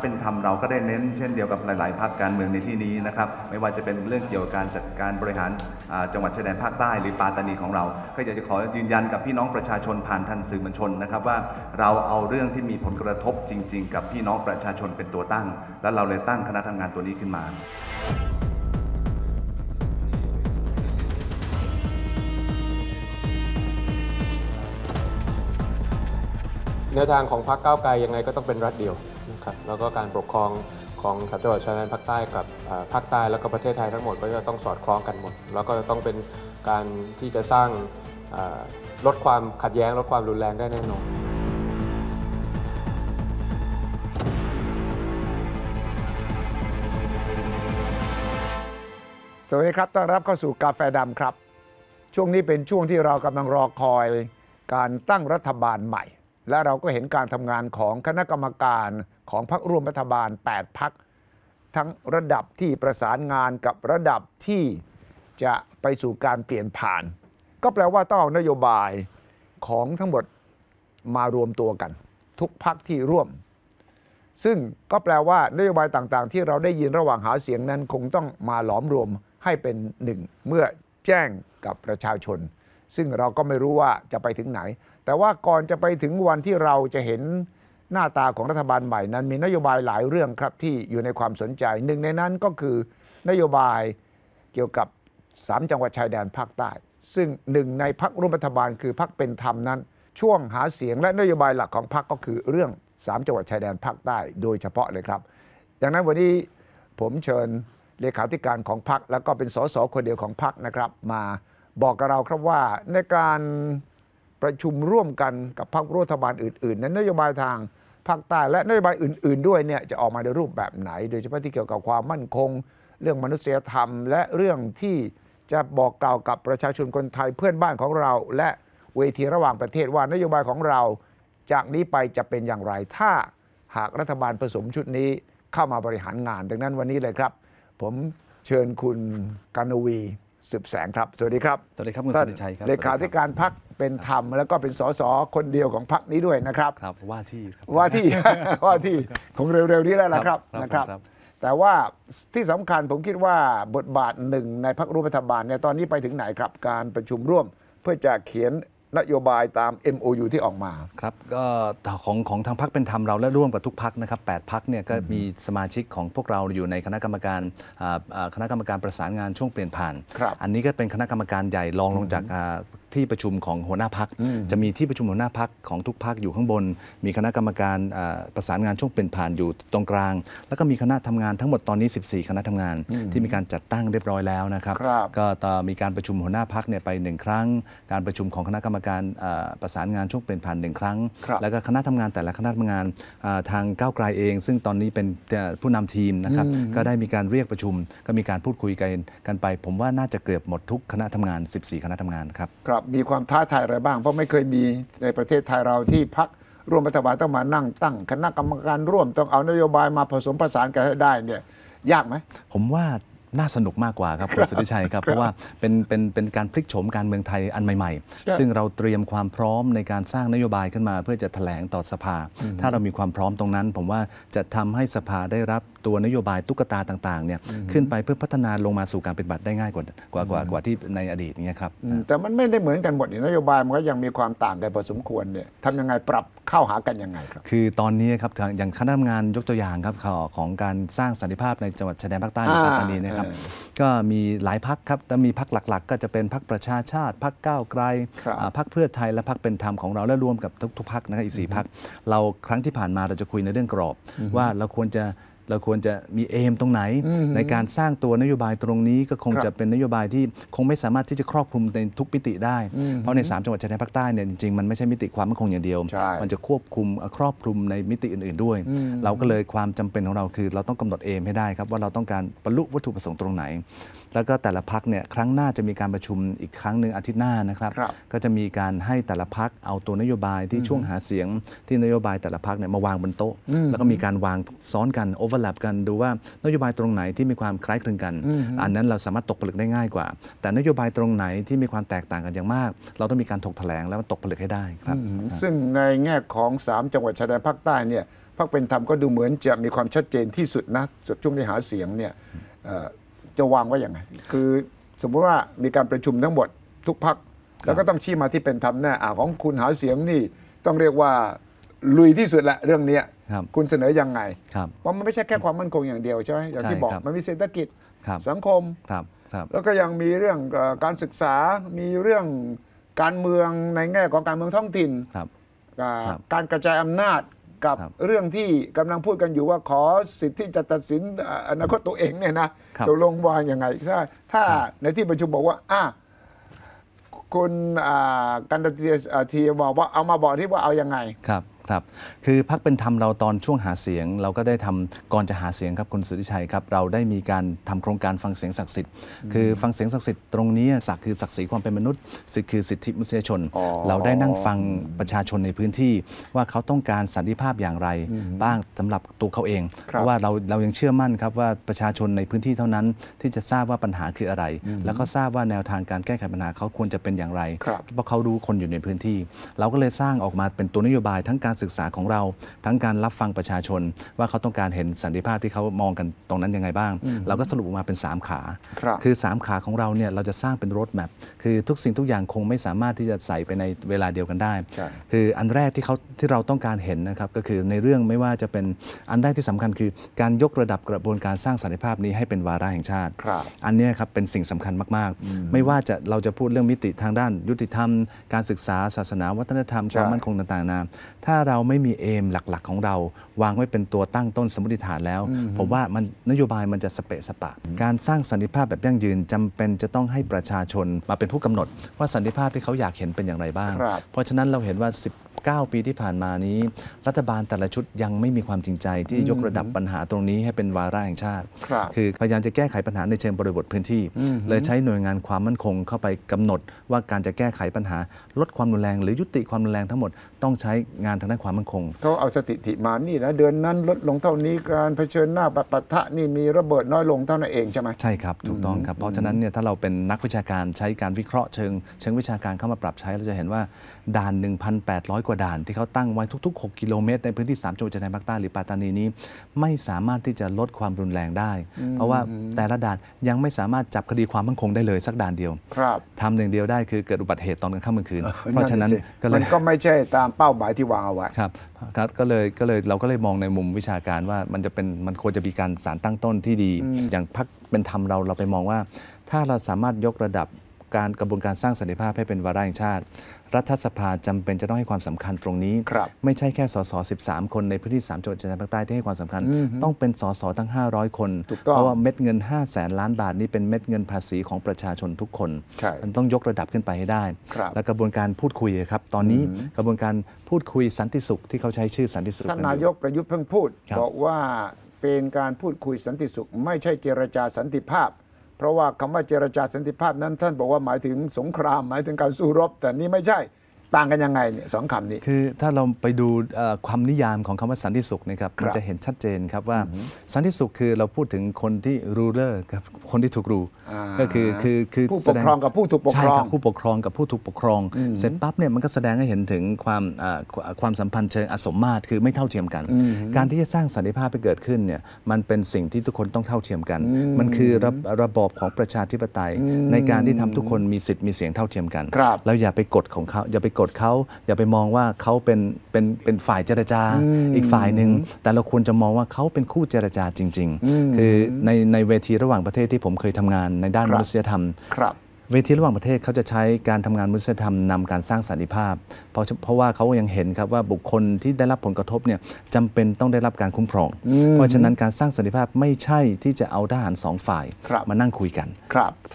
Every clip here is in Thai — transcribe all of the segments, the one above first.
เป็นธรรมเราก็ได้เน้นเช่นเดียวกับหลายๆภาคการเมืองในที่นี้นะครับไม่ว่าจะเป็นเรื่องเกี่ยวกับการจัดการบริหารจังหวัดชายแดนภาคใต้ หรือปาตานีของเรา ก็อยากจะขอยืนยันกับพี่น้องประชาชนผ่านท่านสื่อมวลชนนะครับว่าเราเอาเรื่องที่มีผลกระทบจริง ๆ กับพี่น้องประชาชนเป็นตัวตั้ง และเราเลยตั้งคณะทำงานตัวนี้ขึ้นมาแนวทางของพรรคก้าวไกลยังไงก็ต้องเป็นรัฐเดียวครับแล้วก็การปกครองของสัตหว์ชายแดนภาคใต้ กับภาคใต้แล้วก็ประเทศไทยทั้งหมดก็จะต้องสอดคล้องกันหมด แล้วก็จะต้องเป็นการที่จะสร้างลดความขัดแย้งลดความรุนแรงได้แน่นอน สวัสดีครับ ต้อนรับเข้าสู่กาแฟดำครับ ช่วงนี้เป็นช่วงที่เรากำลังรอคอย การตั้งรัฐบาลใหม่ และเราก็เห็นการทำงานของคณะกรรมการของพรรคร่วมรัฐบาล 8พรรคทั้งระดับที่ประสานงานกับระดับที่ จะไปสู่การเปลี่ยนผ่าน ก็แปลว่าต้องานโยบายของทั้งหมดมารวมตัวกัน ทุกพักที่ร่วม ซึ่งก็แปลว่านโยบายต่างๆ ที่เราได้ยินระหว่างหาเสียงนั้นคงต้องมาหลอมรวมให้เป็นหนึ่ง เมื่อแจ้งกับประชาชน ซึ่งเราก็ไม่รู้ว่าจะไปถึงไหน แต่ว่าก่อนจะไปถึงวันที่เราจะเห็นหน้าตาของรัฐบาลใหม่นั้น มีนโยบายหลายเรื่องครับที่อยู่ในความสนใจ หนึ่งในนั้นก็คือนโยบายเกี่ยวกับ 3 จังหวัดชายแดนภาคใต้ซึ่งหนึ่ง ในพักร่วมรัฐบาลคือพักเป็นธรรมนั้น ช่วงหาเสียงและนโยบายหลักของพักก็คือเรื่อง 3 จังหวัดชายแดนภาคใต้โดยเฉพาะเลยครับดังนั้นวันนี้ผมเชิญเลขาธิการของพักแล้วก็เป็นสสคนเดียวของพักนะครับ มาบอกกับเราครับว่าในการประชุมร่วมกันกับพรรครัฐบาลอื่น ๆ นั้นนโยบายทางภาคใต้และนโยบายอื่น ๆ ด้วยเนี่ยจะออกมาในรูปแบบไหน โดยเฉพาะที่เกี่ยวกับความมั่นคงเรื่องมนุษยธรรม และเรื่องที่จะบอกกล่าวกับประชาชนคนไทยเพื่อนบ้านของเรา และเวทีระหว่างประเทศว่านโยบายของเรา จากนี้ไปจะเป็นอย่างไรถ้าหากรัฐบาลผสมชุดนี้เข้ามาบริหารงานดังนั้นวันนี้เลยครับ ผมเชิญคุณกานวีสืบแสงครับ สวัสดีครับ สวัสดีครับคุณสุริชัยครับ เลขาธิการพักเป็นธรรมแล้วก็เป็นสสคนเดียวของพักนี้ด้วยนะครับครับว่าที่ครับ ว่าที่ ว่าที่คงเร็วๆนี้แล้วนะครับนะครับ แต่ว่าที่สำคัญผมคิดว่าบทบาทหนึ่งในพักรัฐบาลเนี่ยตอนนี้ไปถึงไหนครับการประชุมร่วมเพื่อจะเขียนนโยบายตาม MOU ที่ออกมา ครับก็ของของทางพักเป็นธรรมเราและร่วมกับทุกพักนะครับแปดพักเนี่ยก็มีสมาชิกของพวกเราอยู่ในคณะกรรมการคณะกรรมการประสานงานช่วงเปลี่ยนผ่าน อันนี้ก็เป็นคณะกรรมการใหญ่รองลงจากที่ประชุมของหัวหน้าพัก จะมีที่ประชุมหัวหน้าพักของทุกพักอยู่ข้างบน มีคณะกรรมการประสานงานช่วงเป็นผ่านอยู่ตรงกลาง แล้วก็มีคณะทำงานทั้งหมดตอนนี้14คณะทำงาน ที่มีการจัดตั้งเรียบร้อยแล้วนะครับ ก็มีการประชุมหัวหน้าพักเนี่ยไปหนึ่งครั้ง การประชุมของคณะกรรมการประสานงานช่วงเป็นผ่านหนึ่งครั้ง แล้วก็คณะทำงานแต่ละคณะทำงานทางก้าวไกลเองซึ่งตอนนี้เป็นผู้นำทีมนะครับก็ได้มีการเรียกประชุมก็มีการพูดคุยกันกันไป ผมว่าน่าจะเกือบหมดทุกคณะทำงาน 14 คณะทำงานครับับมีความท้าทายอะไรบ้างเพราะไม่เคยมีในประเทศไทยเราที่พักร่วมรัฐบาลต้องมานั่งตั้ง คณะกรรมการร่วมต้องเอานโยบายมาผสมผสานกันให้ได้เนี่ยยากไหมผมว่าน่าสนุกมากกว่าครับคุณสุทธิชัยครับเพราะว่าเป็นเป็นเป็นการพลิกโฉมการเมืองไทยอันใหม่ๆ ซึ่งเราเตรียมความพร้อมในการสร้างนโยบายขึ้นมา เพื่อจะแถลงต่อสภา ถ้าเรามีความพร้อมตรงนั้น ผมว่าจะทำให้สภาได้รับตัวนโยบายตุ๊กตาต่างๆเนี่ยขึ้นไปเพื่อพัฒนาลงมาสู่การปฏิบัติได้ง่ายกว่ากว่ากว่าที่ในอดีตเนี่ยครับแต่มันไม่ได้เหมือนกันหมดนโยบายมันก็ยังมีความต่างกันพอสมควรเนี่ยทำยังไงปรับเข้าหากันยังไงครับคือตอนนี้ครับอย่างคณะทำงานยกตัวอย่างครับของการสร้างสันติภาพในจังหวัดชายแดนภาคใต้ในปัตตานีนะครับก็มีหลายพักครับแต่มีพักหลักๆ ก็จะเป็นพักประชาชาติพักก้าวไกลพักเพื่อไทยและพักเป็นธรรมของเราและรวมกับทุกพักนะครับอีกสี่พักเราครั้งที่ผ่านมาเราจะคุยในเรื่องกรอบ ว่าเราควรจะเราควรจะมีเอมตรงไหน ในการสร้างตัวนโยบายตรงนี้ก็คงจะเป็นนโยบายที่คงไม่สามารถที่จะครอบคลุมในทุกมิติได้เพราะใน3จังหวัดชายแดนภาคใต้เนี่ยจริงๆมันไม่ใช่มิติความมั่นคงอย่างเดียวมันจะควบคุมครอบคลุมในมิติอื่น ๆด้วย เราก็เลยความจำเป็นของเราคือ เราต้องกำหนดเอมให้ได้ครับ ว่าเราต้องการบรรลุวัตถุประสงค์ตรงไหนแล้วก็แต่ละพักเนี่ยครั้งหน้าจะมีการประชุมอีกครั้งหนึ่งอาทิตย์หน้านะครับ ก็จะมีการให้แต่ละพักเอาตัวนโยบายที่ช่วงหาเสียง ที่นโยบายแต่ละพักเนี่ยมาวางบนโต๊ะแล้วก็มีการวางซ้อนกันโอเวอร์แลปกันดูว่า นโยบายตรงไหนที่มีความคล้ายคลึงกัน อันนั้นเราสามารถตกผลึกได้ง่ายกว่า แต่นโยบายตรงไหนที่มีความแตกต่างกันอย่างมาก เราต้องมีการถกแถลงแล้วตกผลึกให้ได้ครับ ซึ่งในแง่ของ3จังหวัดชายแดนภาคใต้เนี่ยพรรคเป็นธรรมก็ดูเหมือนจะมีความชัดเจนที่สุดนะสุดช่วงที่หาเสียงเนี่ยจะวางไว้อย่างไงคือสมมุติว่ามีการประชุมทั้งหมดทุกพัก แล้วก็ต้องชี้มาที่เป็นธรรมแน่ของคุณหาเสียงนี่ ต้องเรียกว่าลุยที่สุดละเรื่องนี้ คุณเสนอยังไงเพราะมันไม่ใช่แค่ความมั่นคงอย่างเดียวใช่ไหมอย่างที่บอกมันมีเศรษฐกิจสังคม แล้วก็ยังมีเรื่องการศึกษา มีเรื่องการเมืองในแง่ของการเมืองท้องถิ่นการกระจายอำนาจกับเรื่องที่กำลังพูดกันอยู่ว่าขอสิทธิ์ที่จะตัดสินอนาคตตัวเองเนี่ยนะตกลงวางยังไงถ้าถ้าในที่ประชุมบอกว่าอ่ะคุณกันตเทียบอกว่าเอามาบอกที่ว่าเอายังไงครับครับคือพักเป็นธรรมเราตอนช่วงหาเสียง เราก็ได้ทำก่อนจะหาเสียงครับคุณสุธิชัยครับ เราได้มีการทำโครงการฟังเสียงศักดิ์สิทธิ์ คือฟังเสียงศักดิ์สิทธิ์ตรงนี้ศักดิ์คือศักดิ์ศรีความเป็นมนุษย์สิทธิ์คือสิทธิมนุษยชน เราได้นั่งฟังประชาชนในพื้นที่ ว่าเขาต้องการสันติภาพอย่างไรบ้างสำหรับตัวเขาเอง เพราะว่าเราเรายังเชื่อมั่นครับว่าประชาชนในพื้นที่เท่านั้นที่จะทราบว่าปัญหาคืออะไร แล้วก็ทราบว่าแนวทางการแก้ไขปัญหาเขาควรจะเป็นอย่างไรเพราะเขารู้คนอยู่ในพื้นที่ เราก็เลยสร้างออกมาเป็นตัวนโยบายทั้งการศึกษาของเราทั้งการรับฟังประชาชนว่าเขาต้องการเห็นสันติภาพที่เขามองกันตรงนั้นยังไงบ้าง เราก็สรุปออกมาเป็น3ขาคคือ3ขาของเราเนี่ยเราจะสร้างเป็นรถแมพคือทุกสิ่งทุกอย่างคงไม่สามารถที่จะใส่ไปในเวลาเดียวกันได้ คืออันแรกที่เขาที่เราต้องการเห็นนะครับก็คือในเรื่องไม่ว่าจะเป็นอันแรกที่สำคัญคือการยกระดับกระบวนการสร้างสันติภาพนี้ให้เป็นวาระแห่งชาติอันนี้ครับเป็นสิ่งสำคัญมากๆ ไม่ว่าจะเราจะพูดเรื่องมิติทางด้านยุติธรรมการศึกษา ศาสนาวัฒนธรรมความมั่นคงต่างๆนาถ้าเราไม่มีเอมหลักๆ ของเรา วางไว้เป็นตัวตั้งต้นสมมติฐานแล้วผมว่ามันนโยบายมันจะสเปะสปะ การสร้างสันติภาพแบบยั่งยืนจำเป็นจะต้องให้ประชาชนมาเป็นผู้กำหนด ว่าสันติภาพที่เขาอยากเห็นเป็นอย่างไรบ้าง เพราะฉะนั้นเราเห็นว่า9ปีที่ผ่านมานี้ รัฐบาลแต่ละชุดยังไม่มีความจริงใจที่ยกระดับปัญหาตรงนี้ให้เป็นวาระแห่งชาติ คือพยายามจะแก้ไขปัญหาในเชิงบริบทพื้นที่ เลยใช้หน่วยงานความมั่นคงเข้าไปกำหนด ว่าการจะแก้ไขปัญหาลดความรุนแรงหรือยุติความรุนแรงทั้งหมดต้องใช้งานทางด้านความมั่นคงเขาเอาสถิติมานี่นะ เดือนนั้นลดลงเท่านี้การเผชิญหน้าปะทะนี่มีระเบิดน้อยลงเท่านั้นเองใช่ไหมใช่ครับ ถูกต้องครับ เพราะฉะนั้นเนี่ยถ้าเราเป็นนักวิชาการใช้การวิเคราะห์เชิง เชิงวิชาการเข้ามาปรับใช้เราจะเห็นว่าด่าน 1,800 กว่าด่าน ที่เขาตั้งไว้ทุก ๆ 6 กิโลเมตร ในพื้นที่ 3จังหวัดชายแดนภาคใต้หรือปัตตานีนี้ ไม่สามารถที่จะลดความรุนแรงได้ เพราะว่าแต่ละด่านยังไม่สามารถจับคดีความมั่นคงได้เลยสักด่านเดียวทำหนึ่งเดียวได้คือเกิดอุบัติเหตุตอนกลางค่ำกลางคืน เพราะฉะนั้นก็เลยมันก็ไม่ใช่ตามเป้าหมายที่วางเอาไว้ครับก็เลยก็เลยเราก็เลยมองในมุมวิชาการว่ามันจะเป็นมันควรจะมีการสารตั้งต้นที่ดี อย่างพักเป็นธรรมเราเราไปมองว่า ถ้าเราสามารถยกระดับการกระบวนการสร้างสันติภาพให้เป็นวาระแห่งชาติรัฐสภาจำเป็นจะต้องให้ความสำคัญตรงนี้ ไม่ใช่แค่สส 13 คนในพื้นที่ 3จังหวัดชายแดนภาคใต้ที่ให้ความสำคัญ ต้องเป็นสส ทั้ง 500 คน เพราะว่าเม็ดเงิน 5 0 0แสนล้านบาทนี้เป็นเม็ดเงินภาษีของประชาชนทุกคน มันต้องยกระดับขึ้นไปให้ได้ และกระบวนการพูดคุยครับ ตอนนี้กระบวนการพูดคุยสันติสุขที่เขาใช้ชื่อสันติสุขท่านนายกประยุทธ์เพิ่งพูดบอกว่าเป็นการพูดคุยสันติสุข ไม่ใช่เจรจาสันติภาพเพราะว่าคำว่าเจรจาสันติภาพนั้นท่านบอกว่าหมายถึงสงคราม หมายถึงการสู้รบ แต่นี่ไม่ใช่ต่างกันยังไงเนี่ยสองคำนี้คือถ้าเราไปดูความนิยามของคำว่าสันติสุขนะครับเราจะเห็นชัดเจนครับว่าสันติสุขคือเราพูดถึงคนที่รูเลอร์กับคนที่ถูกรูก็คือคือคือผู้ปกครองกับผู้ถูกปกครองใช่ครับผู้ปกครองกับผู้ถูกปกครอง เสร็จปั๊บเนี่ยมันก็แสดงให้เห็นถึงความความสัมพันธ์เชิงอสมมาตรคือไม่เท่าเทียมกัน การที่จะสร้างสันติภาพให้เกิดขึ้นเนี่ยมันเป็นสิ่งที่ทุกคนต้องเท่าเทียมกัน มันคือระระบอบของประชาธิปไตย ในการที่ทำทุกคนมีสิทธิ์มีเสียงเท่าเทียมกันเราอย่าไปกดของเขาอย่าไปกดเขาอย่าไปมองว่าเขาเป็นเป็นเป็นฝ่ายเจรจา อีกฝ่ายหนึ่ง แต่เราควรจะมองว่าเขาเป็นคู่เจรจาจริง ๆ คือในในเวทีระหว่างประเทศที่ผมเคยทำงานในด้านมนุษยธรรมเวที ระหว่างประเทศเขาจะใช้การทำงานมุสยธรรมนำการสร้างสันติภาพเพราะเพราะว่าเขายังเห็นครับว่าบุคคลที่ได้รับผลกระทบเนี่ยจำเป็นต้องได้รับการคุ้มครอง เพราะฉะนั้นการสร้างสันติภาพไม่ใช่ที่จะเอาทหารสองฝ่ายมานั่งคุยกัน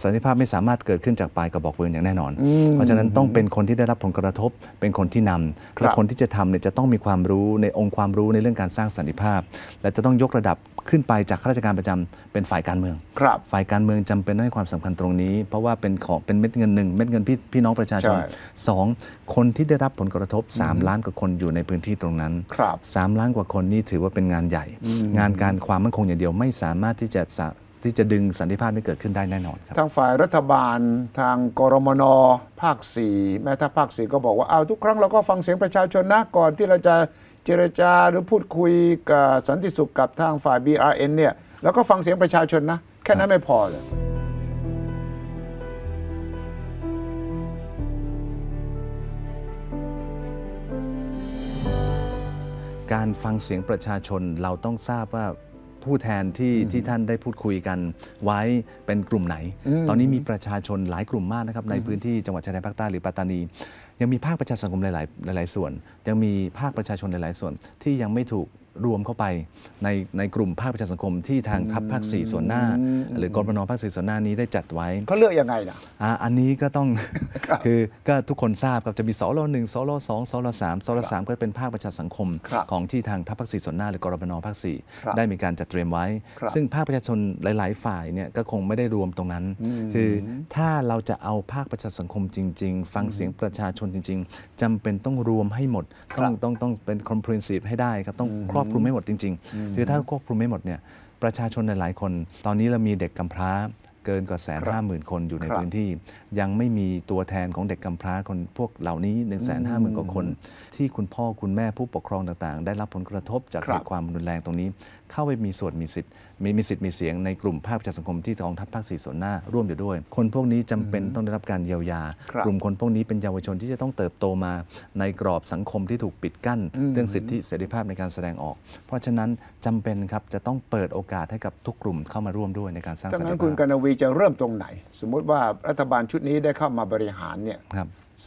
สันติภาพไม่สามารถเกิดขึ้นจากปลายกระบอกปืนอย่างแน่นอน เพราะฉะนั้นต้องเป็นคนที่ได้รับผลกระทบ เป็นคนที่นำและคนที่จะทำเนี่ยจะต้องมีความรู้ในองค์ความรู้ในเรื่องการสร้างสันติภาพ และจะต้องยกระดับขึ้นไปจากข้าราชการประจำเป็นฝ่ายการเมือง ครับฝ่ายการเมืองจำเป็นต้องให้ความสำคัญตรงนี้เพราะว่าเป็นของเป็นเม็ดเงินหนึ่งเม็ดเงินพี่พี่น้องประชาชนสองคนที่ได้รับผลกระทบ 3 ล้านกว่าคนอยู่ในพื้นที่ตรงนั้น ครับสล้านกว่าคนนี่ถือว่าเป็นงานใหญ่ งานการความมั่นคงอย่างเดียวไม่สามารถที่จะที่จะดึงสันติภาพให้เกิดขึ้นได้แน่นอนครับทางฝ่ายรัฐบาลทางกรมนภาคส่แม้ถ้าภาคส่ก็บอกว่าเอาทุกครั้งเราก็ฟังเสียงประชาชนนะก่อนที่เราจะเจรจาหรือพูดคุยกับสันติสุขกับทางฝ่าย BRN เนี่ยแล้วก็ฟังเสียงประชาชนนะ แค่นั้นไม่พอเลยการฟังเสียงประชาชนเราต้องทราบว่าผู้แทนที่ที่ท่านได้พูดคุยกันไว้เป็นกลุ่มไหน ตอนนี้มีประชาชนหลายกลุ่มมากนะครับ ในพื้นที่จังหวัดชายแดนภาคใต้หรือปัตตานียังมีภาคประชาสังคมหลาย ๆ หลาย ๆ ส่วนยังมีภาคประชาชนหลาย ๆ ส่วนที่ยังไม่ถูกรวมเข้าไปในในกลุ่มภาคประชาสังคมที่ทางทัพภาคสี่ส่วนหน้า หรือกรมนภาคสี่ส่วนหน้านี้ได้จัดไว้เขาเลือกยังไงล่ะอันนี้ก็ต้องคือก็ทุกคนทราบครับจะมีสรหนึ่งสรสองสรสามสรสามก็เป็นภาคประชาสังคมของที่ทางทัพภาคสี่ส่วนหน้าหรือกรมนภาคสี่ได้มีการจัดเตรียมไว้ ซึ่งภาคประชาชนหลายๆ ฝ่ายเนี่ยก็คงไม่ได้รวมตรงนั้น คือ ถ้าเราจะเอาภาคประชาสังคมจริง ๆ ฟังเสียงประชาชนจริง ๆ จำเป็นต้องรวมให้หมดต้องต้องต้องเป็น comprehensive ให้ได้ครับต้องครอบอบคลุมไม่หมดจริงๆคือถ้าควบคลุมไม่หมดเนี่ยประชาชนหลายคน ตอนนี้เรามีเด็กกำพร้า เกินกว่าแสนห้าหมื่นคนอยู่ในพื้นที่ ยังไม่มีตัวแทนของเด็กกำพร้าคนพวกเหล่านี้1นึ่งแสนห้าหมื่นกว่าคน ที่คุณพ่อคุณแม่ผู้ปกครองต่างๆ ได้รับผลกระทบจากความรุนแรงตรงนี้เข้าไปมีส่วนมีสิทธิ์มีมีสิทธิ์มีเสียงในกลุ่มภาคประชาสังคมที่กองทัพภาคสี่ส่วนหน้าร่วมอยู่ด้วย คนพวกนี้จำเป็นต้องได้รับการเยียวยา กลุ่มคนพวกนี้เป็นเยาวชนที่จะต้องเติบโตมาในกรอบสังคมที่ถูกปิดกั้นเรื่องสิทธิเสรีภาพในการแสดงออก เพราะฉะนั้นจำเป็นครับจะต้องเปิดโอกาสให้กับทุกกลุ่มเข้ามาร่วมด้วย ในการสร้างสรรค์ดังนั้นคุณกนวีจะเริ่มตรงไหนสมมุติว่ารัฐบาลชุดนี้ได้เข้ามาบริหารเนี่ย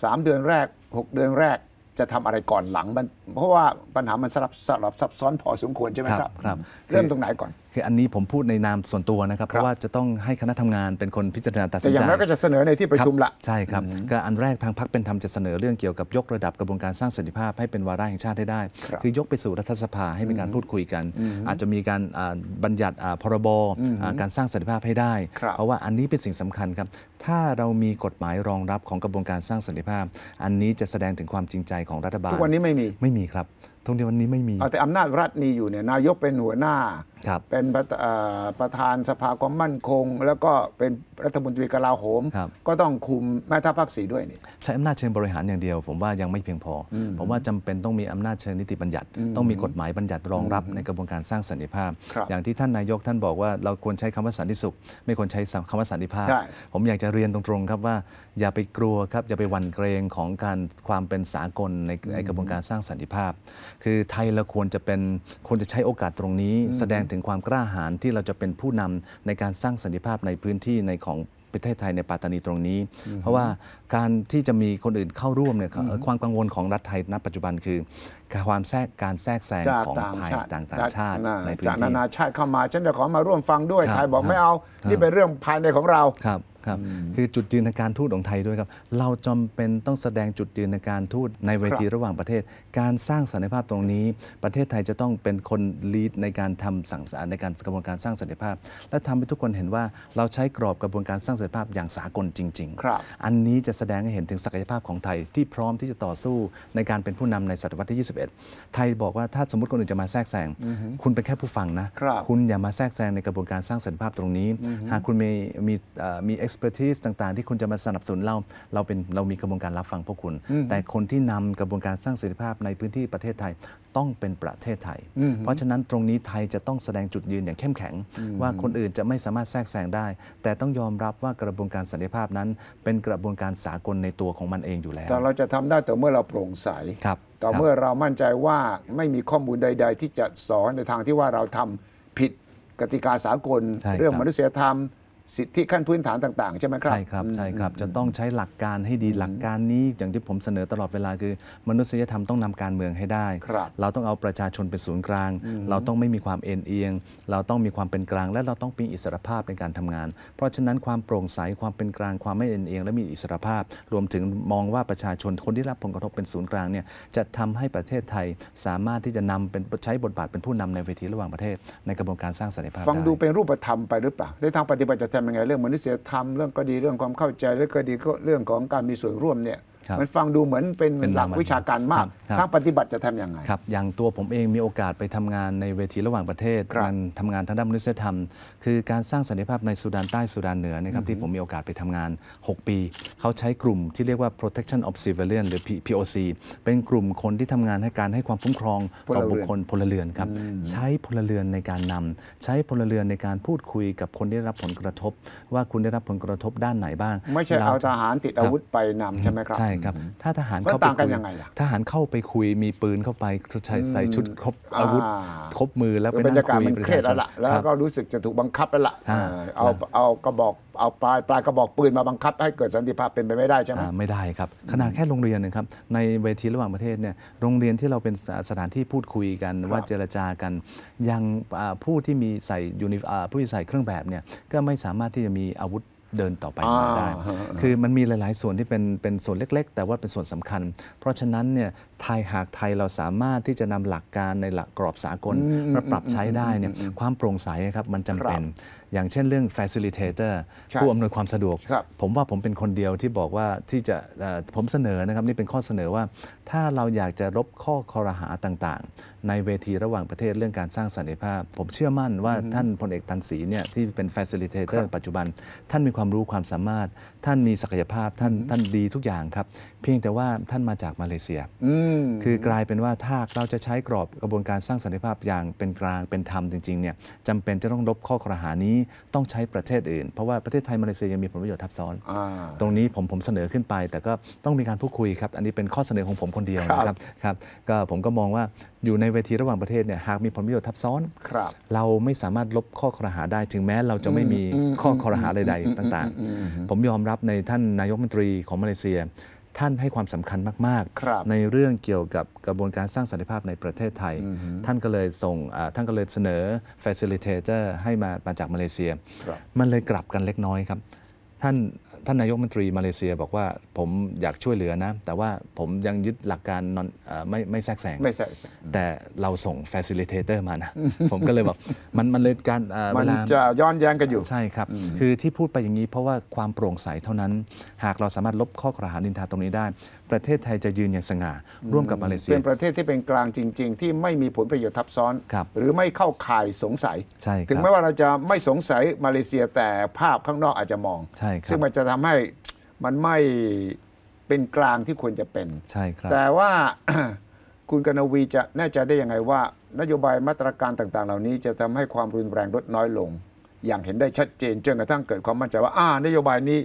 สามเดือนแรก 6 เดือนแรกจะทำอะไรก่อนหลังเพราะว่าปัญหามันสลับสลับซับซ้อนพอสมควร ใช่ไหมครับ เริ่มตรงไหนก่อนคืออันนี้ผมพูดในนามส่วนตัวนะครับ เพราะว่าจะต้องให้คณะทำงานเป็นคนพิจารณาตัดสินใจแต่อย่างน้อยก็จะเสนอในที่ประชุมละ ใช่ครับก็อันแรกทางพรรคเป็นธรรมจะเสนอเรื่องเกี่ยวกับยกระดับกระบวนการสร้างัสริภาพ ให้เป็นวาระแห่งชาติให้ได้ คือยกไปสู่รัฐสภาให้มีการพูดคุยกัน อาจจะมีการบัญญัติพรบการสร้างัสริภาพให้ได้เพราะว่าอันนี้เป็นสิ่งสำคัญครับ ถ้าเรามีกฎหมายรองรับของกระบวนการสร้างัสริภาพ อันนี้จะแสดงถึงความจริงใจของรัฐบาลทุกวันนี้ไม่มีไม่มีครับทุกวันนี้ไม่มีแต่อำนาจรัฐมีอยู่เนี่ยนายกเป็นหัวหน้าเป็นประประธานสภาความมั่นคง แล้วก็เป็นรัฐมนตรีกลาโหมก็ต้องคุมแม่ทัพภาคสีด้วยนี่ใช้อำนาจเชิงบริหารอย่างเดียวผมว่ายังไม่เพียงพอ ผมว่าจำเป็นต้องมีอำนาจเชิงนิติบัญญัติต้องมีกฎหมายบัญญัติรองรับในกระบวนการสร้างสันติภาพ อย่างที่ท่านนายกท่านบอกว่าเราควรใช้คำว่าสันติสุขไม่ควรใช้คำว่าสันติภาพ ผมอยากจะเรียนตรงๆครับว่าอย่าไปกลัวครับอย่าไปหวั่นเกรงของการความเป็นสากลในกระบวนการสร้างสันติภาพ คือไทยเราควรจะเป็นควรจะใช้โอกาสตรงนี้ แสดงถึงความกล้าหาญที่เราจะเป็นผู้นำในการสร้างสันติภาพในพื้นที่ในของประเทศไทยในปัตตานีตรงนี้ เพราะว่าการที่จะมีคนอื่นเข้าร่วมเนี่ยความกังวลของรัฐไทยณปัจจุบันคือ ความแทรกการแทรกแซงของภายต่างต่างชาติในพื้นที่นานาชาติเข้ามา ฉันจะขอมาร่วมฟังด้วยไทยบอกไม่เอานี่เป็นเรื่องภายในของเราครับคือจุดยืนทางการทูตของไทยด้วยครับ เราจำเป็นต้องแสดงจุดยืนในการทูตในเวทีระหว่างประเทศ การสร้างสันติภาพตรงนี้ ประเทศไทยจะต้องเป็นคนลีดในการทำสั่งสารในการกระบวนการสร้างสันติภาพและทำให้ทุกคนเห็นว่าเราใช้กรอบกระบวนการสร้างสันติภาพอย่างสากลจริงๆอันนี้จะแสดงให้เห็นถึงศักยภาพของไทย ที่พร้อมที่จะต่อสู้ในการเป็นผู้นำในศตวรรษที่ 21 ไทยบอกว่าถ้าสมมติคนอื่นจะมาแทรกแซง คุณเป็นแค่ผู้ฟังนะ คุณอย่ามาแทรกแซงในกระบวนการสร้างสันติภาพตรงนี้ หากคุณมีมีมี e x expertise ต่างๆที่คุณจะมาสนับสนุนเราเราเป็นเรามีกระบวนการรับฟังพวกคุณ แต่คนที่นำกระบวนการสร้างเสรีภาพในพื้นที่ประเทศไทยต้องเป็นประเทศไทย เพราะฉะนั้นตรงนี้ไทยจะต้องแสดงจุดยืนอย่างเข้มแข็ง ว่าคนอื่นจะไม่สามารถแทรกแซงได้ แต่ต้องยอมรับว่ากระบวนการสันติภาพนั้น เป็นกระบวนการสากลในตัวของมันเองอยู่แล้วแต่เราจะทำได้แต่เมื่อเราโปร่งใสแต่เมื่อเรามั่นใจว่าไม่มีข้อมูลใด ๆ ที่จะสอนในทางที่ว่าเราทำผิดกติกาสากลเรื่องมนุษยธรรมสิทธิขั้นพื้นฐานต่าง ๆ ใช่ไหมครับใช่ครับ ใช่ครับจะต้องใช้หลักการให้ดีหลักการนี้อย่างที่ผมเสนอตลอดเวลาคือมนุษยธรรมต้องนำการเมืองให้ได้เราต้องเอาประชาชนเป็นศูนย์กลาง เราต้องไม่มีความเอ็นเอียง เราต้องมีความเป็นกลาง และเราต้องมีอิสรภาพในการทำงาน เพราะฉะนั้นความโปร่งใสความเป็นกลางความไม่เอ็นเอียงและมีอิสรภาพ รวมถึงมองว่าประชาชนคนที่รับผลกระทบเป็นศูนย์กลางเนี่ยจะทำให้ประเทศไทยสามารถที่จะนำเป็นใช้บทบาทเป็นผู้นำในเวทีระหว่างประเทศในกระบวนการสร้างสันติภาพฟังดูเป็นรูปธรรมไปหรือเปล่าในทางปฏิบัติจะทำยังไงเรื่องมนุษยธรรม เรื่องก็ดีเรื่องความเข้าใจเรื่องก็ดีก็เรื่องของการมีส่วนร่วมเนี่ยมันฟังดูเหมือนเป็นหลักวิชาการมากถ้าปฏิบัติจะทำอย่างไงครับอย่างตัวผมเองมีโอกาสไปทำงานในเวทีระหว่างประเทศ การทำงานทางด้านมนุษยธรรม คือการสร้างสันติภาพในสุดานใต้สุดานเหนือนะครับที่ผมมีโอกาสไปทำงาน 6 ปี เขาใช้กลุ่มที่เรียกว่า protection of civilian หรือ POC เป็นกลุ่มคนที่ทำงานให้การให้ความคุ้มครองต่อบุคคลพลเรือนครับ ใช้พลเรือนในการนำ ใช้พลเรือนในการพูดคุยกับคนได้รับผลกระทบ ว่าคุณได้รับผลกระทบด้านไหนบ้าง ไม่ใช่เอาทหารติดอาวุธไปนำใช่ไหมครับใครับถ้าทหารเข้าไปคุยทหารเข้าไปคุยมีปืนเข้าไปใส่ชุดครบอาวุธครบมือแล้วเป็นบรรยากาศมันเครียดแล้วล่ะแล้วก็รู้สึกจะถูกบังคับแล้วล่ะเอาเอากระบอกเอาปลายปลายกระบอกปืนมาบังคับให้เกิดสันติภาพเป็นไปไม่ได้ใช่ไหมไม่ได้ครับ ขนาดแค่โรงเรียนนะครับในเวทีระหว่างประเทศเนี่ยโรงเรียนที่เราเป็นสถานที่พูดคุยกัน ว่าเจรจากัน ยังผู้ที่มีใส่ยูนิผู้ที่ใส่เครื่องแบบเนี่ยก็ไม่สามารถที่จะมีอาวุธเดินต่อไปมาได้ คือมันมีหลายๆ ส่วนที่เป็นเป็นส่วนเล็กๆ แต่ว่าเป็นส่วนสำคัญ เพราะฉะนั้นเนี่ยไทยหากไทยเราสามารถที่จะนำหลักการในหลักกรอบสากล มาปรับใช้ได้เนี่ยความโปร่งใสครับ มันจำเป็นอย่างเช่นเรื่อง facilitator ผู้อำนวยความสะดวก ผมว่าผมเป็นคนเดียวที่บอกว่าที่จะผมเสนอนะครับนี่เป็นข้อเสนอว่าถ้าเราอยากจะลบข้อคอรหาต่างๆ ในเวทีระหว่างประเทศเรื่องการสร้างสันติภาพ ผมเชื่อมั่นว่าท่านพลเอกตันศรีเนี่ยที่เป็น facilitator ปัจจุบันท่านมีความรู้ความสามารถ ท่านมีศักยภาพท่านท่านดีทุกอย่างครับพียงแต่ว่าท่านมาจากมาเลเซีย คือกลายเป็นว่าถ้าเราจะใช้กรอบกระบวนการสร้างสันติภาพอย่างเป็นกลางเป็นธรรมจริงๆเนี่ยจำเป็นจะต้องลบข้อกระหานี้ต้องใช้ประเทศอื่น เพราะว่าประเทศไทยมาเลเซียยังมีผลประโยชน์ทับซ้อนตรงนี้ผมผมเสนอขึ้นไป แต่ก็ต้องมีการพูดคุยครับอันนี้เป็นข้อเสนอของผมคนเดียวนะครับ ครับ ก็ผมก็มองว่าอยู่ในเวทีระหว่างประเทศเนี่ยหากมีผลประโยชน์ทับซ้อนรเราไม่สามารถลบข้อครหาได้ถึงแม้ เราจะไม่มีข้อครหาใด ๆ ต่างๆ ผมยอมรับในท่านนายกมนตรีของมาเลเซียท่านให้ความสำคัญมาก ๆ ในเรื่องเกี่ยวกับกระบวนการสร้างสันติภาพในประเทศไทย ท่านก็เลยส่งท่านก็เลยเสนอ facilitator ให้มามาจากมาเลเซีย มันเลยกลับกันเล็กน้อยครับ ท่านท่านนายกมนตรีมาเลเซียบอกว่าผมอยากช่วยเหลือนะ แต่ว่าผมยังยึดหลักการนอนไม่ไม่แทรกแซงไม่แทรกแต่เราส่งสิลิเตเตอร์มานะ ผมก็เลยบอก มันมันเลยการมันจะย้อนแย้งกันอยู่ ใช่ครับ คือที่พูดไปอย่างนี้เพราะว่าความโปร่งใสเท่านั้น หากเราสามารถลบข้อกล่าวหานินทาตรงนี้ได้ประเทศไทยจะยืนอย่างสง่าร่วมกับมาเลเซียเป็นประเทศที่เป็นกลางจริง ๆ ที่ไม่มีผลประโยชน์ทับซ้อนหรือไม่เข้าข่ายสงสัยถึงแม้ว่าเราจะไม่สงสัยมาเลเซียแต่ภาพข้างนอกอาจจะมองซึ่งมันจะทำให้มันไม่เป็นกลางที่ควรจะเป็นใช่ครับแต่ว่าคุณกนวีจะแน่ใจได้ยังไงว่า นโยบายมาตรการต่างๆ เหล่านี้จะทำให้ความรุนแรงลดน้อยลง อย่างเห็นได้ชัดเจนจนกระทั่งเกิดความมั่นใจว่าอ่านโยบายนี้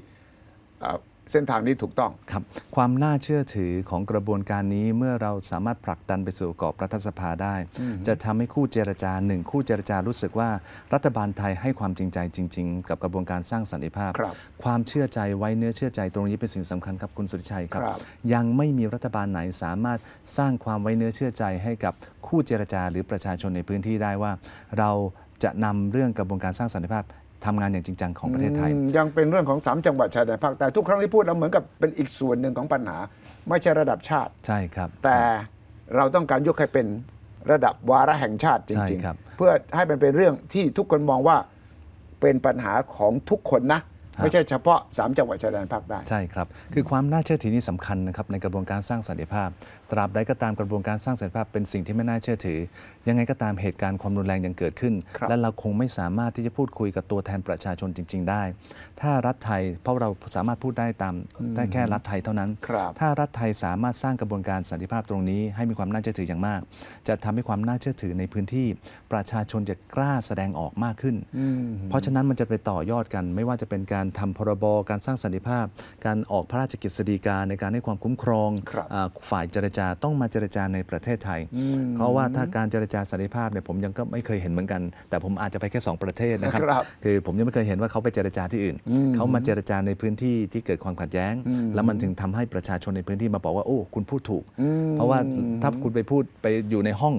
เส้นทางนี้ถูกต้อง ครับ ความน่าเชื่อถือของกระบวนการนี้เมื่อเราสามารถผลักดันไปสู่กรอบรัฐสภาได้ จะทำให้คู่เจรจาหนึ่งคู่เจรจารู้สึกว่า รัฐบาลไทยให้ความจริงใจจริงๆ กับกระบวนการสร้างสันติภาพคความเชื่อใจไว้เนื้อเชื่อใจตรงนี้เป็นสิ่งสำคัญครับคุณสุริชัยครับรบยังไม่มีรัฐบาลไหนสามารถสร้างความไว้เนื้อเชื่อใจให้กับคู่เจรจา หรือประชาชนในพื้นที่ได้ว่า เราจะนำเรื่องกระบวนการสร้างสันติภาพทำงานอย่างจริงจังของประเทศไทยยังเป็นเรื่องของ 3 จังหวัดชายแดนภาคใต้ทุกครั้งที่พูดเราเหมือนกับเป็นอีกส่วนหนึ่งของปัญหา ไม่ใช่ระดับชาติ ใช่ครับ แต่เราต้องการยกให้เป็นระดับวาระแห่งชาติจริงๆเพื่อให้มันเป็นเรื่องที่ทุกคนมองว่าเป็นปัญหาของทุกคนนะไม่ใช่เฉพาะ 3 จังหวัดชายแดนภาคใต้ใช่ครับ คือความน่าเชื่อถือนี่สำคัญนะครับ ในกระบวนการสร้างสันติภาพ ตราบใดก็ตามกระบวนการสร้างสันติภาพ เป็นสิ่งที่ไม่น่าเชื่อถือ ยังไงก็ตามเหตุการณ์ความรุนแรงยังเกิดขึ้น และเราคงไม่สามารถที่จะพูดคุยกับตัวแทนประชาชนจริง ๆ ได้ ถ้ารัฐไทยเพราะเราสามารถพูดได้ตามได้แค่รัฐไทยเท่านั้นถ้ารัฐไทยสามารถสร้างกระบวนการสันติภาพตรงนี้ ให้มีความน่าเชื่อถืออย่างมาก จะทำให้ความน่าเชื่อถือในพื้นที่ ประชาชนจะกล้าแสดงออกมากขึ้นเพราะฉะนั้นมันจะไปต่อยอดกันไม่ว่าจะเป็นการทำพรบการสร้างสันติภาพ การออกพระราชกฤษฎีกาในการให้ความคุ้มครองฝ่ายเจรจาต้องมาเจรจาในประเทศไทยเพราะว่าถ้าการเจรจาสันติภาพเนี่ยผมยังก็ไม่เคยเห็นเหมือนกัน แต่ผมอาจจะไปแค่2 ประเทศนะครับคือผมยังไม่เคยเห็นว่าเขาไปเจรจาที่อื่นเขามาเจรจาในพื้นที่ที่เกิดความขัดแย้ง แล้วมันถึงทำให้ประชาชนในพื้นที่มาบอกว่าโอ้ คุณพูดถูก เพราะว่าถ้าคุณไปพูดไปอยู่ในห้อง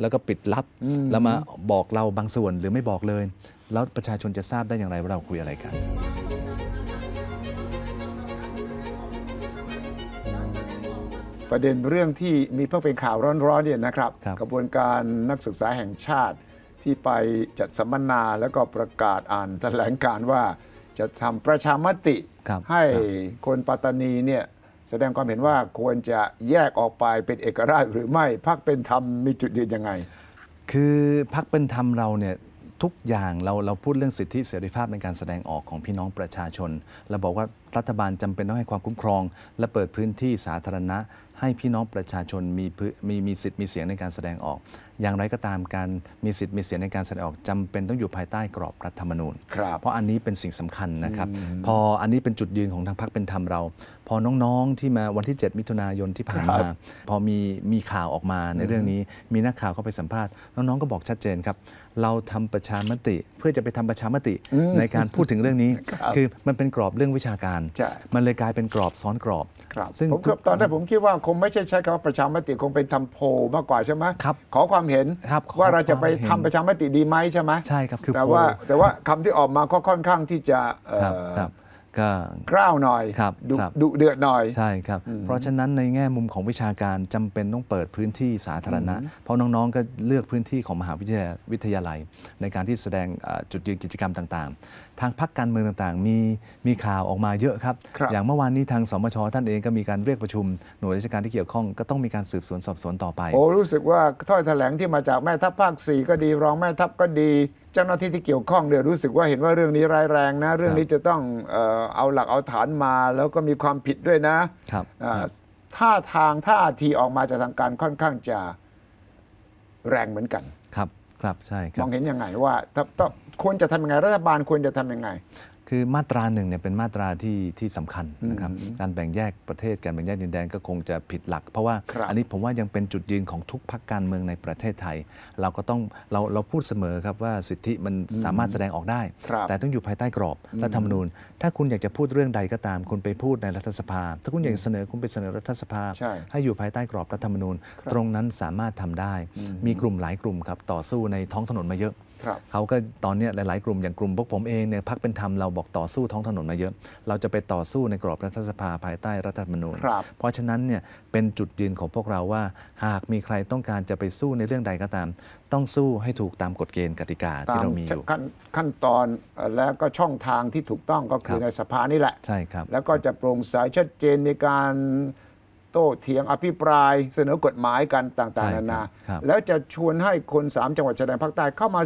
แล้วก็ปิดลับ แล้วมาบอกเราบางส่วนหรือไม่บอกเลยแล้วประชาชนจะทราบได้อย่างไรว่าเราคุยอะไรกันประเด็นเรื่องที่มีเพิ่งเป็นข่าวร้อนๆเนี่ยนะครับ กระบวนการนักศึกษาแห่งชาติที่ไปจัดสัมมนาแล้วก็ประกาศอ่านแถลงการว่าจะทำประชามติ ให้คนปัตตานีเนี่ยแสดงความเห็นว่าควรจะแยกออกไปเป็นเอกราช หรือไม่พักเป็นธรรมมีจุดยืนยังไง คือพักเป็นธรรมเราเนี่ยทุกอย่างเราเราพูดเรื่องสิทธิเสรีภาพในการแสดงออก ของพี่น้องประชาชนเราบอกว่ารัฐบาลจำเป็นต้องให้ความคุ้มครอง และเปิดพื้นที่สาธารณะ ให้พี่น้องประชาชนมีมีมีสิทธิ์มีเสียงในการแสดงออก อย่างไรก็ตามการมีสิทธิ์มีเสียงในการแสดงออกจำเป็นต้องอยู่ภายใต้กรอบรัฐธรรมนูญเพราะอันนี้เป็นสิ่งสำคัญนะครับ พออันนี้เป็นจุดยืนของทางพรรคเป็นธรรมเราพอน้องๆที่มาวันที่ 7 มิถุนายนที่ผ่านมา พอมีมีข่าวออกมาในเรื่องนี้มีนักข่าวเข้าไปสัมภาษณ์ น้องๆก็บอกชัดเจนครับเราทำประชามติ เพื่อจะไปทำประชามติ ในการพูดถึงเรื่องนี้ คือมันเป็นกรอบเรื่องวิชาการมันเลยกลายเป็นกรอบซ้อนกรอบซึ่งตอนแรกผมคิดว่าคงไม่ใช่ใช้คำว่าประชามติคงเป็นทำโพมากกว่าใช่ไหมครับขอความเห็นว่าเราจะไปทำประชามติดีไหมใช่ไหมใช่ครับแต่ว่าแต่ว่าคำที่ออกมาก็ค่อนข้างที่จะก็กล้าวหน่อยครับดุเดือดหน่อยใช่ครับเพราะฉะนั้นในแง่มุมของวิชาการจำเป็นต้องเปิดพื้นที่สาธารณะ เพราะน้องๆ ก็เลือกพื้นที่ของมหาวิทยาลัยในการที่แสดงจุดยืนกิจกรรมต่าง ๆ ทางพักการเมืองต่างๆ มีมีข่าวออกมาเยอะครับอย่างเมื่อวานนี้ทางสมชท่านเองก็มีการเรียกประชุม หน่วยราชการที่เกี่ยวข้องก็ต้องมีการสืบสวนสอบสวนต่อไปโอ้รู้สึกว่าถ้อยแถลงที่มาจากแม่ทัพภาค4ก็ดีรองแม่ทัพก็ดีเจ้าหน้าที่ที่เกี่ยวข้องเดี๋ยวรู้สึกว่าเห็นว่าเรื่องนี้ร้ายแรงนะเรื่องนี้จะต้องเอาหลักเอาฐานมา แล้วก็มีความผิดด้วยนะครับท่าทางท่าทีออกมาจากทางการค่อนข้างจะแรงเหมือนกัน ครับครับใช่ครับมองเห็นยังไงว่าต้องควรจะทำยังไงรัฐบาลควรจะทำยังไงคือ มาตราหนึ่งเนี่ยเป็นมาตราที่ที่สำคัญนะครับการแบ่งแยกประเทศ การแบ่งแยกดินแดนก็คงจะผิดหลัก เพราะว่าอันนี้ผมว่ายังเป็นจุดยืนของทุกพักการเมืองในประเทศไทย เราก็ต้องเราเราพูดเสมอครับว่าสิทธิมันสามารถแสดงออกได้ แต่ต้องอยู่ภายใต้กรอบ รัฐธรรมนูญ ถ้าคุณอยากจะพูดเรื่องใดก็ตามคุณไปพูดในรัฐสภาถ้าคุณอยากเสนอคุณไปเสนอรัฐสภาให้อยู่ภายใต้กรอบรัฐธรรมนูญ ตรงนั้นสามารถทำได้ มีกลุ่มหลายกลุ่มครับต่อสู้ในท้องถนนมาเยอะเขาก็ตอนนี้หลายๆกลุ่มอย่างกลุ่มพวกผมเองเนี่ยพักเป็นธรรมเราบอกต่อสู้ท้องถนนมาเยอะ เราจะไปต่อสู้ในกรอบรัฐสภาภายใต้รัฐธรรมนูญเพราะฉะนั้นเนี่ยเป็นจุดยืนของพวกเราว่า หากมีใครต้องการจะไปสู้ในเรื่องใดก็ตาม ต้องสู้ให้ถูกตามกฎเกณฑ์กติกาที่เรามีอยู่ขั้นตอนแล้วก็ช่องทางที่ถูกต้องก็คือในสภานี่แหละใช่ครับ แล้วก็จะโปร่งใสชัดเจนในการโต้เถียงอภิปราย เสนอกฎหมายกันต่าง ๆ นานา แล้วจะชวนให้คน 3 จังหวัดชายแดนภาคใต้เข้ามา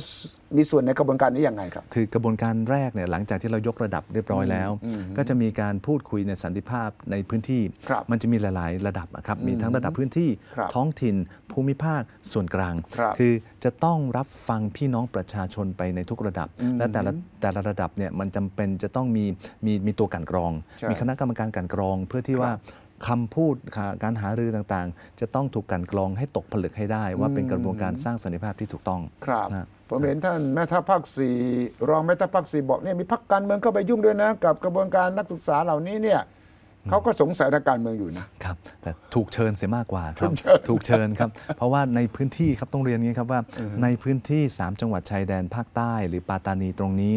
มีส่วนในกระบวนการนี้ยังไงครับ คือกระบวนการแรกเนี่ยหลังจากที่เรายกระดับเรียบร้อยแล้ว ก็จะมีการพูดคุยในสันติภาพในพื้นที่ มันจะมีหลาย ๆ ระดับครับ มีทั้งระดับพื้นที่ท้องถิ่นภูมิภาคส่วนกลาง คือจะต้องรับฟังพี่น้องประชาชนไปในทุกระดับและแต่ละแต่ละระดับเนี่ยมันจำเป็นจะต้องมีมีมีตัวกันกรอง มีคณะกรรมการกันกรองเพื่อที่ว่าคำพูดการหารือ ต่างๆ จะต้องถูกกันกรองให้ตกผลึกให้ได้ ว่าเป็นกระบวนการสร้างสันติภาพที่ถูกต้องครับผมเห็นท่านแม่ทัพภาคสี่รองแม่ทัพภาคสี่บอกเนี่ยมีพักการเมืองเข้าไปยุ่งด้วยนะกับกระบวนการนักศึกษาเหล่านี้เนี่ยเขาก็สงสัยทางการเมืองอยู่นะครับแต่ถูกเชิญเสียมากกว่าครับถูกเชิญครับเพราะว่าในพื้นที่ครับต้องเรียนงี้ครับว่าในพื้นที่ 3 จังหวัดชายแดน ภาคใต้หรือปาตานีตรงนี้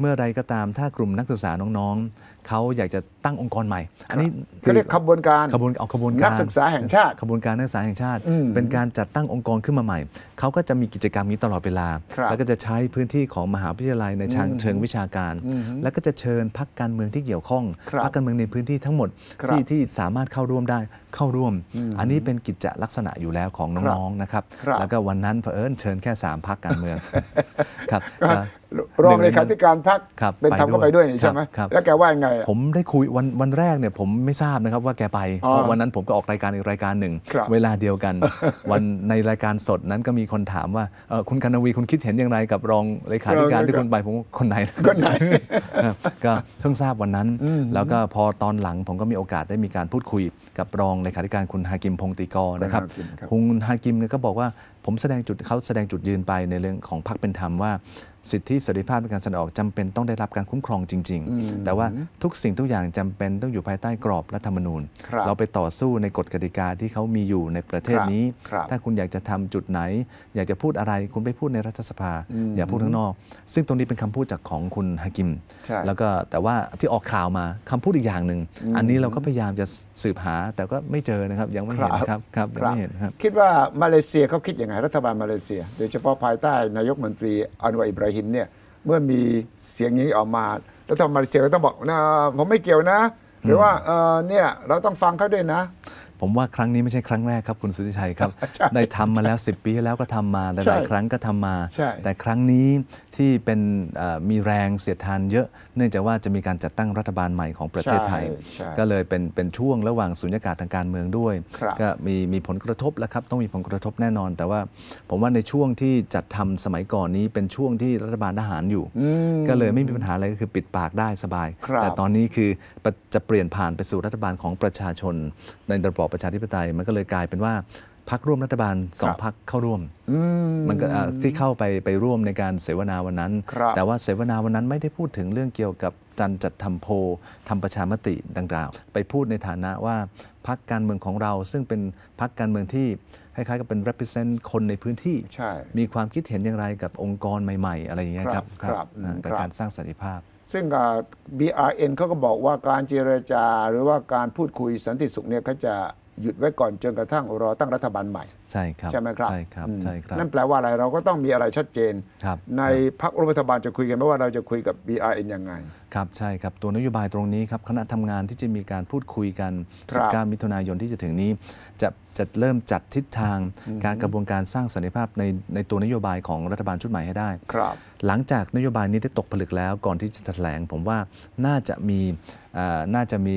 เมื่อไรก็ตามถ้ากลุ่มนักศึกษาน้องๆเขาอยากจะตั้งองค์กรใหม่ อันนี้เขาเรียกขบวนการขบวนเอาขบวนการนักศึกษาแห่งชาติขบวนการนักศึกษาแห่งชาติ เป็นการจัดตั้งองค์กรขึ้นมาใหม่เขาก็จะมีกิจกรรมนี้ตลอดเวลา แล้วก็จะใช้พื้นที่ของมหาวิทยาลัยในางเชิงวิชาการ แล้วก็จะเชิญพักการเมืองที่เกี่ยวข้องพักการเมืองในพื้นที่ทั้งหมดที่ที่สามารถเข้าร่วมได้เข้าร่วม อันนี้เป็นกิจลักษณะอยู่แล้วของน้องๆนะครับแล้วก็วันนั้นเผอิญเชิญแค่ 3พักการเมืองครับรองเลขาธิการพักเป็นทำเข้าไปด้วยใช่ไหมแล้วแกว่ายังไง ผมได้คุยวันวันแรกเนี่ยผมไม่ทราบนะครับว่าแกไป เพราะวันนั้นผมก็ออกรายการอีกรายการหนึ่ง เวลาเดียวกัน วันในรายการสดนั้นก็มีคนถามว่าคุณคณวีคุณคิดเห็นอย่างไรกับรองเลขาธิการที่คนไปผมคนไหนคนไหนก็เพิ่งทราบวันนั้น แล้วก็พอตอนหลังผมก็มีโอกาสได้มีการพูดคุยกับรองเลขาธิการคุณฮากิมพงติกรนะครับคุณฮากิมเนี่ยก็บอกว่าผมแสดงจุดเขาแสดงจุดยืนไปในเรื่องของพรรคเป็นธรรมว่าสิทธิเสรีภาพในการแสดงออกจำเป็นต้องได้รับการคุ้มครองจริงๆ แต่ว่าทุกสิ่งทุกอย่างจำเป็นต้องอยู่ภายใต้กรอบรัฐธรรมนูญ เราไปต่อสู้ในกฎกติกาที่เขามีอยู่ในประเทศนี้ ถ้าคุณอยากจะทำจุดไหน อยากจะพูดอะไรคุณไปพูดในรัฐสภา อย่าพูดข้างนอก ซึ่งตรงนี้เป็นคำพูดจากของคุณฮากิม แล้วก็แต่ว่าที่ออกข่าวมาคำพูดอีกอย่างหนึ่ง อันนี้เราก็พยายามจะสืบหาแต่ก็ไม่เจอนะครับยังไม่เห็นครับ ครับยังไม่เห็นครับ คิดว่ามาเลเซียเขาคิดยังไงรัฐบาลมาเลเซียโดยเฉพาะภายใต้นายกมนตรีอันวาอิบราฮหิมเนี่ยเมื่อมีเสียงนี้ออกมา แล้วทำมาเลเซียก็ต้องบอกนะผมไม่เกี่ยวนะหรือว่าเนี่ยเราต้องฟังเขาด้วยนะ ผมว่าครั้งนี้ไม่ใช่ครั้งแรกครับคุณสุทธิชัยครับ ได้ทำมาแล้ว10ปีแล้วก็ทำมาหลายครั้งก็ทำมา แต่ครั้งนี้ที่เป็นมีแรงเสียดทานเยอะเนื่องจากว่าจะมีการจัดตั้งรัฐบาลใหม่ของประเทศไทย ก็เลยเป็นเป็นช่วงระหว่างสุญญากาศทางการเมืองด้วย ก็มีมีผลกระทบแล้วครับต้องมีผลกระทบแน่นอน แต่ว่าผมว่าในช่วงที่จัดทำสมัยก่อนนี้เป็นช่วงที่รัฐบาลทหารอยู่ก็เลยไม่มีปัญหาอะไรก็คือปิดปากได้สบาย แต่ตอนนี้คือ จะเปลี่ยนผ่านไปสู่รัฐบาลของประชาชน ในระบอบประชาธิปไตยมันก็เลยกลายเป็นว่าพักร่วมรัฐบาลสองพักเข้าร่วมมันก็ที่เข้าไปไปร่วมในการเสวนาวันนั้น แต่ว่าเสวนาวันนั้นไม่ได้พูดถึงเรื่องเกี่ยวกับการจัดทำโพทำประชามติดังกล่าว ไปพูดในฐานะว่าพักการเมืองของเราซึ่งเป็นพักการเมืองที่คล้ายๆกับเป็น represent คนในพื้นที่มีความคิดเห็นอย่างไรกับองค์กรใหม่ๆ อะไรอย่างเงี้ยครับกับนการสร้างสันติภาพ ซึ่ง BRN เขาก็บอกว่าการเจรจาหรือว่าการพูดคุยสันติสุขเนี่ยเขาจะหยุดไว้ก่อนจนกระทั่งรอตั้งรัฐบาลใหม่ ใช่ครับ ใช่ไหมครับใช่ครับใช่ครับ นั่นแปลว่าอะไรเราก็ต้องมีอะไรชัดเจน ในพักรัฐบาลจะคุยกันไหมว่าเราจะคุยกับ BRN ยังไง ครับใช่ครับตัวนโยบายตรงนี้ครับคณะทำงานที่จะมีการพูดคุยกัน19มิถุนายนที่จะถึงนี้จะจะเริ่มจัดทิศทางการกระบวนการสร้างสันติภาพในในตัวนโยบายของรัฐบาลชุดใหม่ให้ได้ ครับ หลังจากนโยบายนี้ได้ตกผลึกแล้วก่อนที่จะแถลงผมว่า น่าจะมีน่าจะมี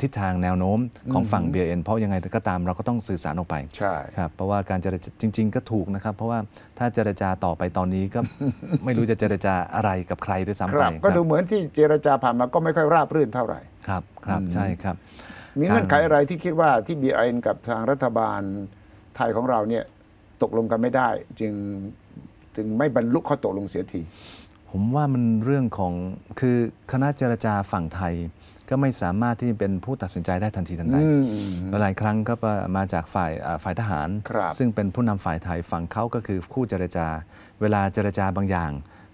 ทิศทางแนวโน้มของฝั่งเบ BN เพราะยังไงก็ตามเราก็ต้องสื่อสารออกไป ใช่ครับ เพราะว่าการเจรจาจริง ๆก็ถูกนะครับ เพราะว่าถ้าเจรจาต่อไปตอนนี้ก็ไม่รู้จะเจรจาอะไรกับใครด้วยซ้ำไปก็ดูเหมือนที่เจรจาผ่านมา ก็ไม่ค่อยราบรื่นเท่าไหร่ ครับ ครับ ใช่ครับมีเงื่อนไขอะไรที่คิดว่าที่ BIN กับทางรัฐบาลไทยของเราเนี่ยตกลงกันไม่ได้จึง จึงไม่บรรลุข้อตกลงเสียที ผมว่ามันเรื่องของคือคณะเจรจาฝั่งไทยก็ไม่สามารถที่เป็นผู้ตัดสินใจได้ทันทีทันใดหลายครั้งก็มาจากฝ่ายฝ่ายทหาร ซึ่งเป็นผู้นำฝ่ายไทยฝั่งเขาก็คือคู่เจรจา เวลาเจรจาบางอย่าง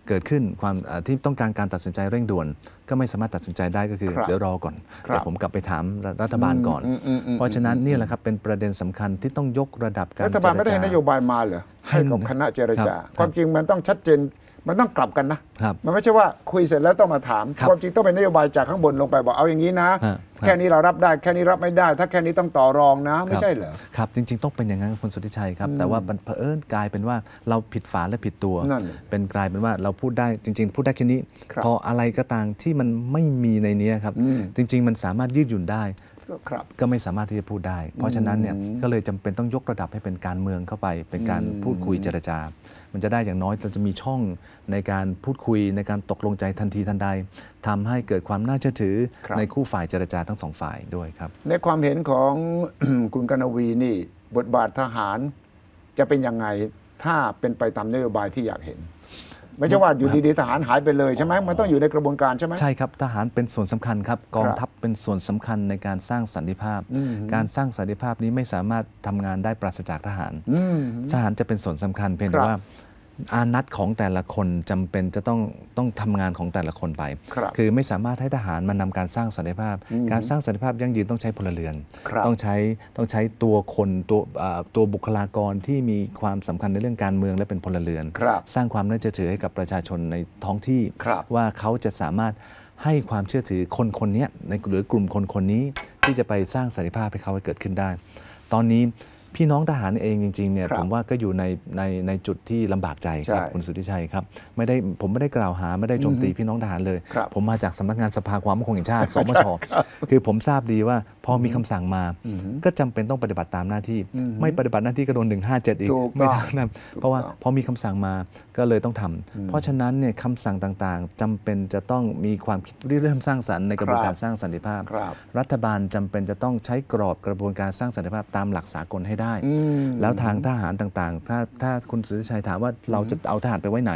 เกิดขึ้นความที่ต้องการการตัดสินใจเร่งด่วน ก็ไม่สามารถตัดสินใจได้ก็คือเดี๋ยวรอก่อนเดี๋ยวผมกลับไปถามรัฐบาลก่อน เพราะฉะนั้นนี่แหละครับเป็นประเด็นสำคัญที่ต้องยกระดับการรัฐบาลไม่ได้นโยบายมาเหรอให้กับคณะเจรจาความจริงมันต้องชัดเจนมันต้องกลับกันนะ มันไม่ใช่ว่าคุยเสร็จแล้วต้องมาถาม ความจริงต้องเป็นนโยบายจากข้างบนลงไปบอก เอาอย่างนี้นะแค่นี้เรารับได้แค่นี้รับไม่ได้ ถ้าแค่นี้ต้องต่อรองนะ ไม่ใช่เหรอครับ จริง ๆ ต้องเป็นอย่างนั้นคุณสุทธิชัยครับแต่ว่าเผอิญกลายเป็นว่าเราผิดฝาและผิดตัว เป็นกลายเป็นว่าเราพูดได้จริง ๆ พูดได้แค่นี้ พออะไรก็ตามที่มันไม่มีในนี้ครับ จริง ๆมันสามารถยืดหยุ่นได้ก็ไม่สามารถที่จะพูดได้ เพราะฉะนั้นเนี่ย ก็เลยจำเป็นต้องยกระดับให้เป็นการเมืองเข้าไป เป็นการพูดคุยเจรจา มันจะได้อย่างน้อยเราจะมีช่องในการพูดคุยในการตกลงใจทันทีทันใด ทำให้เกิดความน่าเชื่อถือในคู่ฝ่ายเจรจาทั้งสองฝ่ายด้วยครับในความเห็นของคุณกนวีนี่บทบาททหาร จะเป็นยังไง ถ้าเป็นไปตามนโยบายที่อยากเห็นไม่ใช่ว่าอยู่ดีๆทหารหายไปเลยใช่ไหมมันต้องอยู่ในกระบวนการใช่ไหมใช่ครับทหารเป็นส่วนสำคัญครับกองทัพเป็นส่วนสำคัญในการสร้างสันติภาพ การสร้างสันติภาพนี้ไม่สามารถทำงานได้ปราศจากทหารทหารจะเป็นส่วนสำคัญเพียงแต่ว่าอานัดของแต่ละคนจำเป็นจะต้องต้องทำงานของแต่ละคนไปคคือไม่สามารถให้ทหารมานำการสร้างสันติภาพ การสร้างสันติภาพยั่งยืนต้องใช้พลเรือน ต้องใช้ต้องใช้ตัวคนตัวตัวบุคลากรที่มีความสำคัญในเรื่องการเมืองและเป็นพลเรือน สร้างความน่าเชื่อถือให้กับประชาชนในท้องที่ว่าเขาจะสามารถให้ความเชื่อถือคนคนนี้ในหรือกลุ่มคนคนนี้ ที่จะไปสร้างสันติภาพให้เขาให้เกิดขึ้นได้ ตอนนี้พี่น้องทหารเองจริงๆเนี่ยผมว่าก็อยู่ในในในจุดที่ลำบากใจครับคุณสุทธิชัยครับ ไม่ได้ผมไม่ได้กล่าวหา ไม่ได้โจมตีพี่น้องทหารเลย ผมมาจากสำนักงานสภาความมั่นคงแห่งชาติสมชคือผมทราบดีว่าพอมีคำสั่งมาก็จำเป็นต้องปฏิบัติตามหน้าที่ ไม่ปฏิบัติหน้าที่ก็โดนหหนึ่ง้าเจ็ดอีกไม่ทำนะเพราะว่าพอมีคำสั่งมาก็เลยต้องทำ เพราะฉะนั้นเนี่ยคำสั่งต่างๆ จำเป็นจะต้องมีความคิดริเริ่มสร้างสรรค์ในกระบวนการสร้างสันติภาพ รัฐบาลจำเป็นจะต้องใช้กรอบกระบวนการสร้างสันติภาพตามหลักสากลให้ได้ แล้วทางทหารต่างๆ ถ้าถ้าคุณสุทธิชัยถามว่าเราจะเอาทหารไปไว้ไหน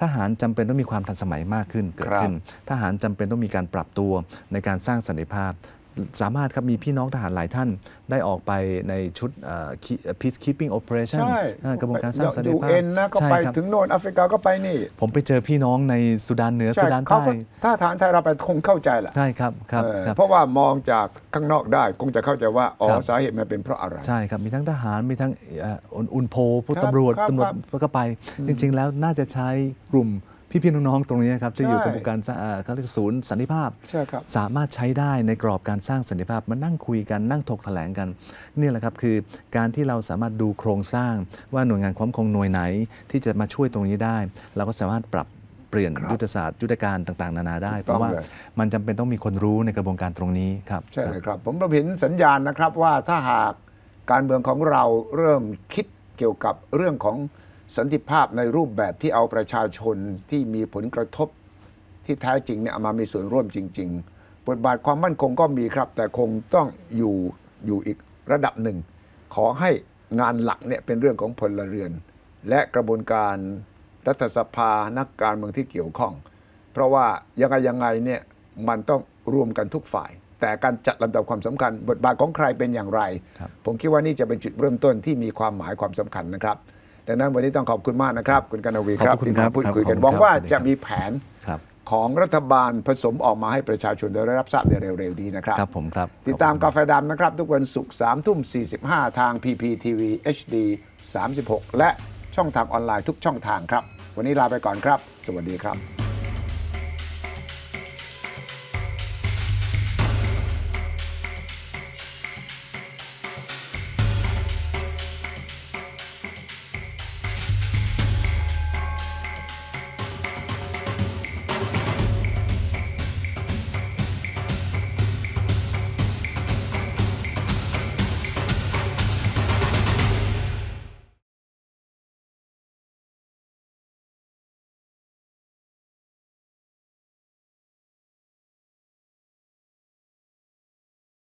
ทหารจำเป็นต้องมีความทันสมัยมากขึ้นเกิดขึ้น ทหารจำเป็นต้องมีการปรับตัวในการสร้างสันติภาพสามารถครับ มีพี่น้องทหารหลายท่าน ได้ออกไปในชุด peacekeeping operation กระบวนการสร้างสันติภาพนะ ก็ไปถึงโน่นแอฟริกาก็ไปนี่ ผมไปเจอพี่น้องในสุดานเหนือสุดานใต้ถ้าฐานไทยเราไปคงเข้าใจแหละใช่ครับครับ เพราะว่ามองจากข้างนอกได้ คงจะเข้าใจว่าอ๋อสาเหตุมันเป็นเพราะอะไร ใช่ครับ มีทั้งทหารมีทั้งอุนโพผู้ตำรวจตำรวจก็ไป จริงๆแล้วน่าจะใช้กลุ่มพี่พี่น้องๆตรงนี้ครับจะอยู่กับการเขาเรียกศูนย์สันติภาพสามารถใช้ได้ในกรอบการสร้างสันติภาพ มานั่งคุยกันนั่งถกแถลงกัน นี่แหละครับคือการที่เราสามารถดูโครงสร้างว่าหน่วยงานความคงหน่วยไหนที่จะมาช่วยตรงนี้ได้เราก็สามารถปรับเปลี่ยนยุทธศาสตร์ ยุทธการต่างๆ นานาได้ เพราะว่ามันจำเป็นต้องมีคนรู้ในกระบวนการตรงนี้ครับใช่เลยครับ ผมรเห็นสัญญาณนะครับว่าถ้าหากการเมืองของเราเริ่มคิดเกี่ยวกับเรื่องของสันติภาพในรูปแบบที่เอาประชาชนที่มีผลกระทบที่แท้จริงเนี่ยมามีส่วนร่วมจริง ๆ บทบาทความมั่นคงก็มีครับ แต่คงต้องอยู่อยู่อีกระดับหนึ่ง ขอให้งานหลักเนี่ยเป็นเรื่องของพลเรือน และกระบวนการรัฐสภานักการเมืองที่เกี่ยวข้อง เพราะว่ายังไงยังไงเนี่ย มันต้องรวมกันทุกฝ่าย แต่การจัดลำดับความสำคัญ บทบาทของใครเป็นอย่างไรรผมคิดว่านี่จะเป็นจุดเริ่มต้นที่มีความหมายความสำคัญนะครับดังนั้นวันนี้ต้องขอบคุณมากนะครับคุณกนวีครับที่มาพูดคุยกันหวังว่าจะมีแผนของรัฐบาลผสมออกมาให้ประชาชนได้รับทราบในเร็วๆนี้นะครับครับผมครับ ติดตามกาแฟดำนะครับ ทุกวันศุกร์สามทุ่ม้าทาง PPTV HD 36 และช่องทางออนไลน์ทุกช่องทางครับ วันนี้ลาไปก่อนครับ สวัสดีครับ